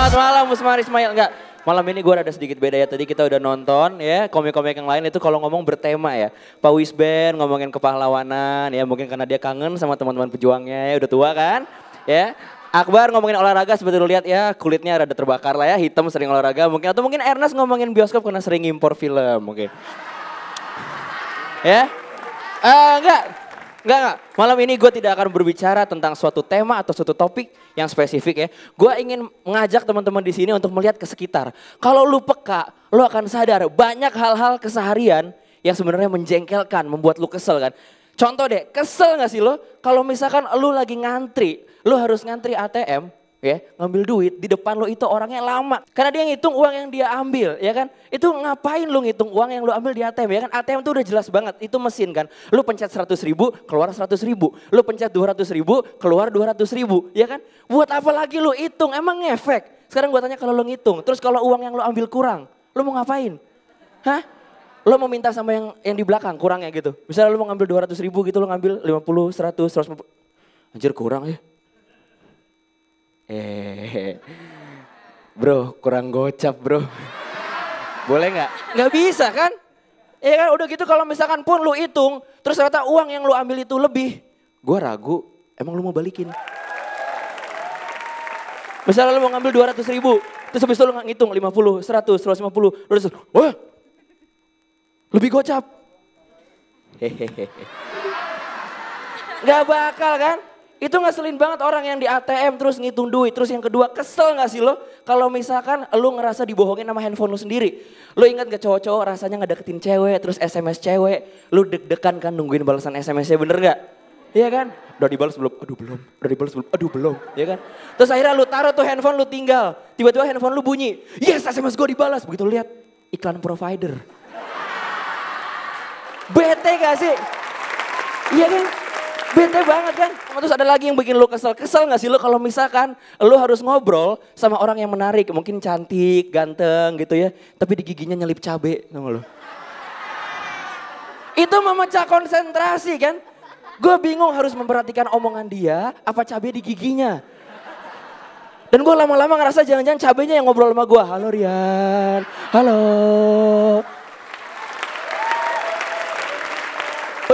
Selamat malam Usmar Ismail. Enggak, malam ini gue ada sedikit beda ya. Tadi kita udah nonton ya, komik-komik yang lain itu kalau ngomong bertema ya. Pak Wisben ngomongin kepahlawanan ya, mungkin karena dia kangen sama teman-teman pejuangnya ya, udah tua kan. Ya, Akbar ngomongin olahraga seperti lu lihat ya kulitnya rada terbakar lah ya hitam sering olahraga mungkin atau mungkin Ernest ngomongin bioskop karena sering impor film mungkin. ya? Uh, enggak, Enggak, enggak. Malam ini gue tidak akan berbicara tentang suatu tema atau suatu topik yang spesifik ya. Gue ingin mengajak teman-teman di sini untuk melihat ke sekitar. Kalau lu peka, lu akan sadar banyak hal-hal keseharian yang sebenarnya menjengkelkan, membuat lu kesel kan. Contoh deh, kesel gak sih lo? Kalau misalkan lu lagi ngantri, lu harus ngantri ATM, ya ngambil duit di depan lo itu orangnya lama karena dia ngitung uang yang dia ambil ya kan itu ngapain lo ngitung uang yang lo ambil di ATM ya kan ATM tuh udah jelas banget itu mesin kan lo pencet seratus ribu keluar seratus ribu lo pencet dua ratus ribu keluar dua ratus ribu ya kan buat apa lagi lo hitung emang ngefek sekarang gue tanya kalau lo ngitung terus kalau uang yang lo ambil kurang lo mau ngapain hah lo mau minta sama yang yang di belakang kurangnya gitu misalnya lo mau ngambil dua ratus ribu gitu lo ngambil lima puluh, seratus, seratus anjir kurang ya Hehehe. bro, kurang gocap bro. Boleh nggak? Nggak bisa kan? Ya kan udah gitu kalau misalkan pun lu hitung, terus ternyata uang yang lu ambil itu lebih. Gue ragu, emang lu mau balikin? Misalnya lu mau ngambil 200 ribu, terus habis itu lu ngitung 50, 100, 150, 200, wah lebih gocap. Hehehe. Gak bakal kan? Itu ngeselin banget orang yang di ATM terus ngitung duit. Terus yang kedua kesel gak sih lo? Kalau misalkan lo ngerasa dibohongin sama handphone lo sendiri. Lo ingat gak cowok-cowok rasanya ngedeketin cewek terus SMS cewek. Lo deg-degan kan nungguin balasan SMS-nya bener gak? Iya kan? Udah dibalas belum? Aduh belum. Udah dibalas belum? Aduh belum. Iya kan? Terus akhirnya lo taruh tuh handphone lo tinggal. Tiba-tiba handphone lo bunyi. Yes SMS gue dibalas. Begitu lihat iklan provider. Bete gak sih? Iya kan? Bete banget kan? Terus ada lagi yang bikin lu kesel. Kesel gak sih lu kalau misalkan lu harus ngobrol sama orang yang menarik. Mungkin cantik, ganteng gitu ya. Tapi di giginya nyelip cabe sama lu. Itu memecah konsentrasi kan? Gue bingung harus memperhatikan omongan dia apa cabe di giginya. Dan gue lama-lama ngerasa jangan-jangan cabenya yang ngobrol sama gue. Halo Rian, halo.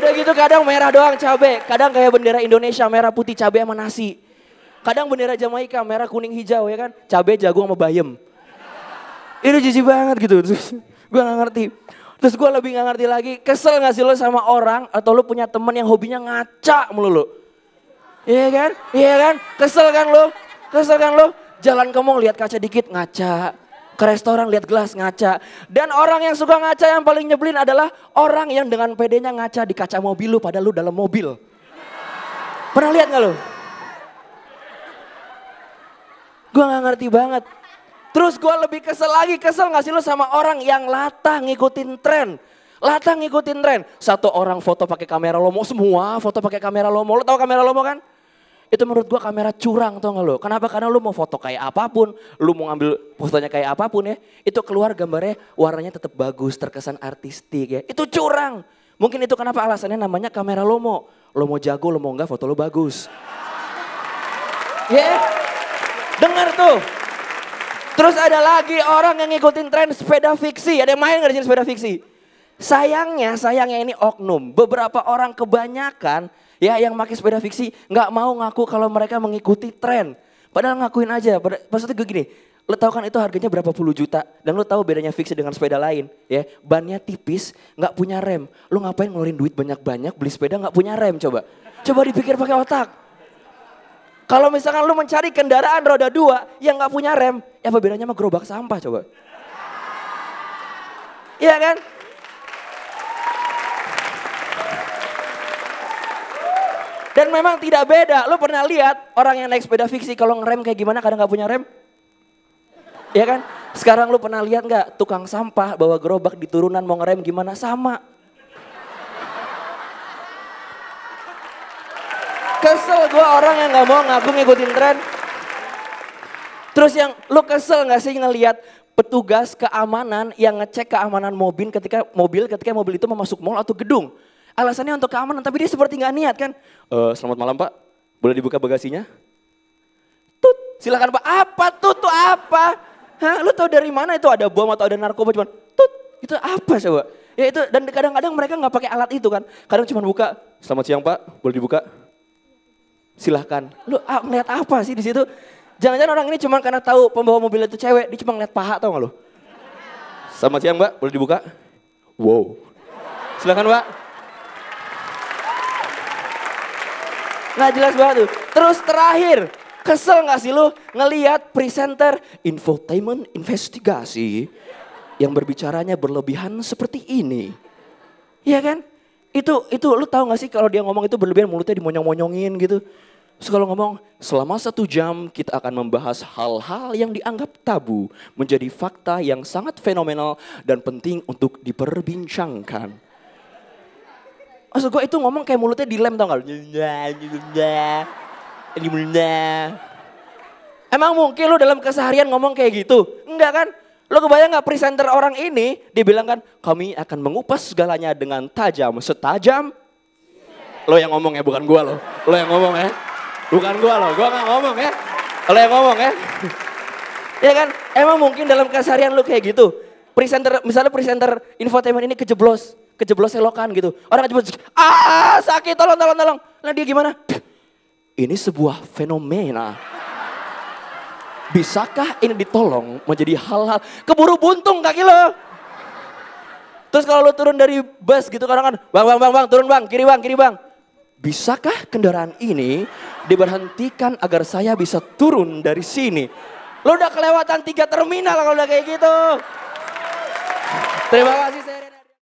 Udah gitu kadang merah doang cabe, kadang kayak bendera Indonesia merah putih cabe sama nasi. Kadang bendera Jamaika merah kuning hijau ya kan, cabe jagung sama bayam. Itu jijik banget gitu. gue gak ngerti. Terus gue lebih gak ngerti lagi, kesel gak sih lo sama orang atau lo punya temen yang hobinya ngaca melulu Iya kan? Iya kan? Kesel kan lo? Kesel kan lo? Jalan kamu lihat kaca dikit ngaca ke restoran lihat gelas ngaca. Dan orang yang suka ngaca yang paling nyebelin adalah orang yang dengan pedenya ngaca di kaca mobil lu padahal lu dalam mobil. Pernah lihat gak lu? Gue gak ngerti banget. Terus gue lebih kesel lagi, kesel gak sih lu sama orang yang latah ngikutin tren. Latah ngikutin tren. Satu orang foto pakai kamera lomo, semua foto pakai kamera lomo. Lu tau kamera lomo kan? Itu menurut gua kamera curang tau gak lo. Kenapa? Karena lu mau foto kayak apapun, lu mau ngambil fotonya kayak apapun ya. Itu keluar gambarnya warnanya tetap bagus, terkesan artistik ya. Itu curang. Mungkin itu kenapa alasannya namanya kamera lomo. Lo mau jago, lo mau enggak, foto lo bagus. Ya, yeah. dengar tuh. Terus ada lagi orang yang ngikutin tren sepeda fiksi. Ada yang main gak di sepeda fiksi? Sayangnya, sayangnya ini oknum. Beberapa orang kebanyakan ya yang pakai sepeda fiksi nggak mau ngaku kalau mereka mengikuti tren. Padahal ngakuin aja. Maksudnya gue gini, lo tau kan itu harganya berapa puluh juta dan lo tau bedanya fiksi dengan sepeda lain ya bannya tipis nggak punya rem lo ngapain ngeluarin duit banyak banyak beli sepeda nggak punya rem coba coba dipikir pakai otak kalau misalkan lo mencari kendaraan roda dua yang nggak punya rem ya apa bedanya sama gerobak sampah coba Iya kan Dan memang tidak beda. Lo pernah lihat orang yang naik sepeda fiksi kalau ngerem kayak gimana kadang nggak punya rem? Ya kan? Sekarang lu pernah lihat nggak tukang sampah bawa gerobak di turunan mau ngerem gimana? Sama. Kesel gue orang yang nggak mau ngaku ngikutin tren. Terus yang lu kesel nggak sih ngelihat petugas keamanan yang ngecek keamanan mobil ketika mobil ketika mobil itu mau masuk mall atau gedung. Alasannya untuk keamanan, tapi dia seperti nggak niat kan. E, selamat malam pak, boleh dibuka bagasinya? Tut, silakan pak. Apa tut tuh apa? Hah, lu tau dari mana itu ada bom atau ada narkoba cuman tut itu apa coba? Ya itu dan kadang-kadang mereka nggak pakai alat itu kan. Kadang cuma buka, selamat siang pak, boleh dibuka? Silahkan. Lu ah, ngeliat apa sih di situ? Jangan-jangan orang ini cuma karena tahu pembawa mobil itu cewek, dia cuma ngeliat paha tau gak lu? Selamat siang mbak, boleh dibuka? Wow. Silahkan mbak. Nggak jelas banget tuh. Terus terakhir, kesel nggak sih lu ngeliat presenter infotainment investigasi yang berbicaranya berlebihan seperti ini. Iya kan? Itu itu lu tahu nggak sih kalau dia ngomong itu berlebihan mulutnya dimonyong-monyongin gitu. Terus kalau ngomong, selama satu jam kita akan membahas hal-hal yang dianggap tabu menjadi fakta yang sangat fenomenal dan penting untuk diperbincangkan. Maksud gue itu ngomong kayak mulutnya dilem tau gak? Emang mungkin lu dalam keseharian ngomong kayak gitu? Enggak kan? Lo kebayang gak presenter orang ini, dia bilang kan, kami akan mengupas segalanya dengan tajam, setajam. Lo yang ngomong ya, bukan gua lo. Lo yang ngomong ya. Bukan gua lo, gua gak ngomong ya. Lo yang ngomong ya. Iya kan, emang mungkin dalam keseharian lu kayak gitu. Presenter, misalnya presenter infotainment ini kejeblos kejeblos selokan gitu. Orang kejeblos, ah sakit, tolong, tolong, tolong. Nah dia gimana? Ini sebuah fenomena. Bisakah ini ditolong menjadi hal-hal keburu buntung kaki lo? Terus kalau lo turun dari bus gitu kadang kan, bang, bang, bang, bang, turun bang, kiri bang, kiri bang. Bisakah kendaraan ini diberhentikan agar saya bisa turun dari sini? Lo udah kelewatan tiga terminal kalau udah kayak gitu. Terima kasih.